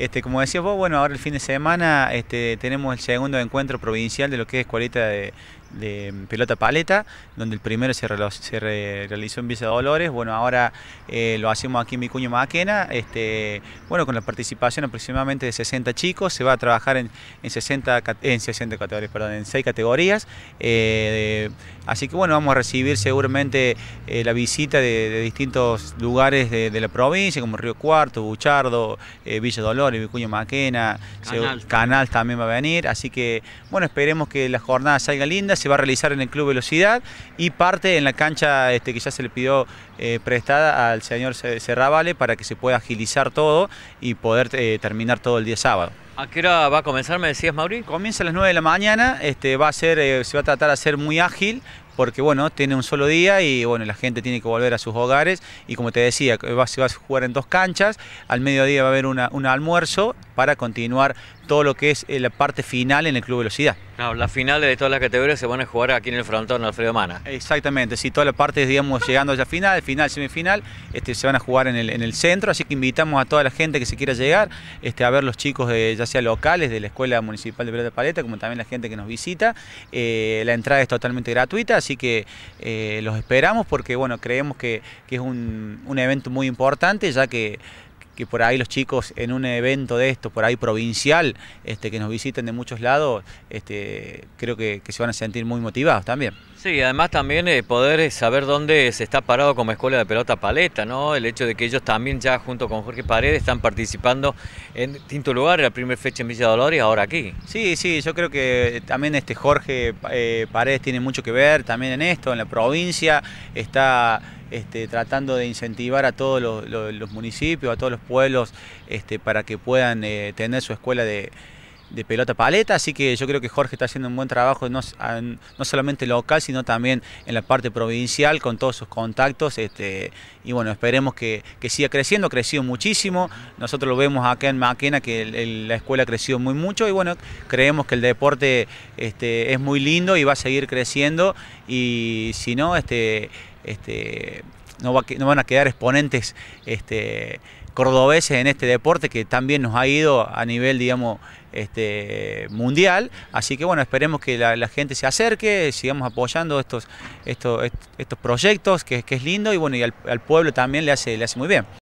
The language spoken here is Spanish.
Este, como decías vos, bueno, ahora el fin de semana este, tenemos el segundo encuentro provincial de lo que es Escuelita de, de mm, pelota paleta, donde el primero se, realizó en Villa Dolores, bueno, ahora eh, lo hacemos aquí en Vicuño Maquena, este, bueno, con la participación aproximadamente de 60 chicos, se va a trabajar en, en 60, en 60 categorías, perdón, en 6 categorías, eh, así que bueno, vamos a recibir seguramente eh, la visita de, distintos lugares de, la provincia, como Río Cuarto, Buchardo, Villa Dolores, Vicuño Maquena, Canal. Canal también va a venir, así que bueno, esperemos que la jornada salga linda, se va a realizar en el Club Velocidad y parte en la cancha este, que ya se le pidió eh, prestada al señor Cerravale para que se pueda agilizar todo y poder eh, terminar todo el día sábado. ¿A qué hora va a comenzar, me decías, Mauri? Comienza a las 9 de la mañana, este, va a ser, eh, se va a tratar de ser muy ágil, porque bueno, tiene un solo día y bueno, la gente tiene que volver a sus hogares y como te decía, se va a jugar en dos canchas, al mediodía va a haber un almuerzo para continuar todo lo que es eh, la parte final en el Club Velocidad. las finales de todas las categorías se van a jugar aquí en el frontón Alfredo Mana. Exactamente, sí, toda la parte, digamos, llegando ya final, final, semifinal, este, se van a jugar en el, centro, así que invitamos a toda la gente que se quiera llegar este, a ver los chicos, ya sea locales de la Escuela Municipal de de Paleta, como también la gente que nos visita. Eh, la entrada es totalmente gratuita, así que eh, los esperamos porque bueno, creemos que, es un, evento muy importante, ya que, por ahí los chicos en un evento de esto, por ahí provincial, este, que nos visiten de muchos lados, este, creo que se van a sentir muy motivados también. Sí, además también eh, poder eh, saber dónde se está parado como escuela de pelota paleta, ¿no? El hecho de que ellos también ya junto con Jorge Paredes están participando en distintos lugar, la primera fecha en Villa Dolores, ahora aquí. Sí, sí, yo creo que eh, también este Jorge Paredes tiene mucho que ver también en esto, en la provincia, está este, tratando de incentivar a todos los, municipios, a todos los pueblos, este, para que puedan tener su escuela de de pelota paleta, así que yo creo que Jorge está haciendo un buen trabajo, no, solamente local, sino también en la parte provincial, con todos sus contactos, este, y bueno, esperemos que, siga creciendo, ha crecido muchísimo, nosotros lo vemos acá en Maquena, que la escuela ha crecido muy mucho, y bueno, creemos que el deporte este, es muy lindo y va a seguir creciendo, y si no, este, este no, van a quedar exponentes este, cordobeses en este deporte que también nos ha ido a nivel, digamos, este, mundial. Así que bueno, esperemos que la, gente se acerque, sigamos apoyando estos, estos proyectos, que, es lindo, y bueno, y al, al pueblo también le hace, le hace muy bien.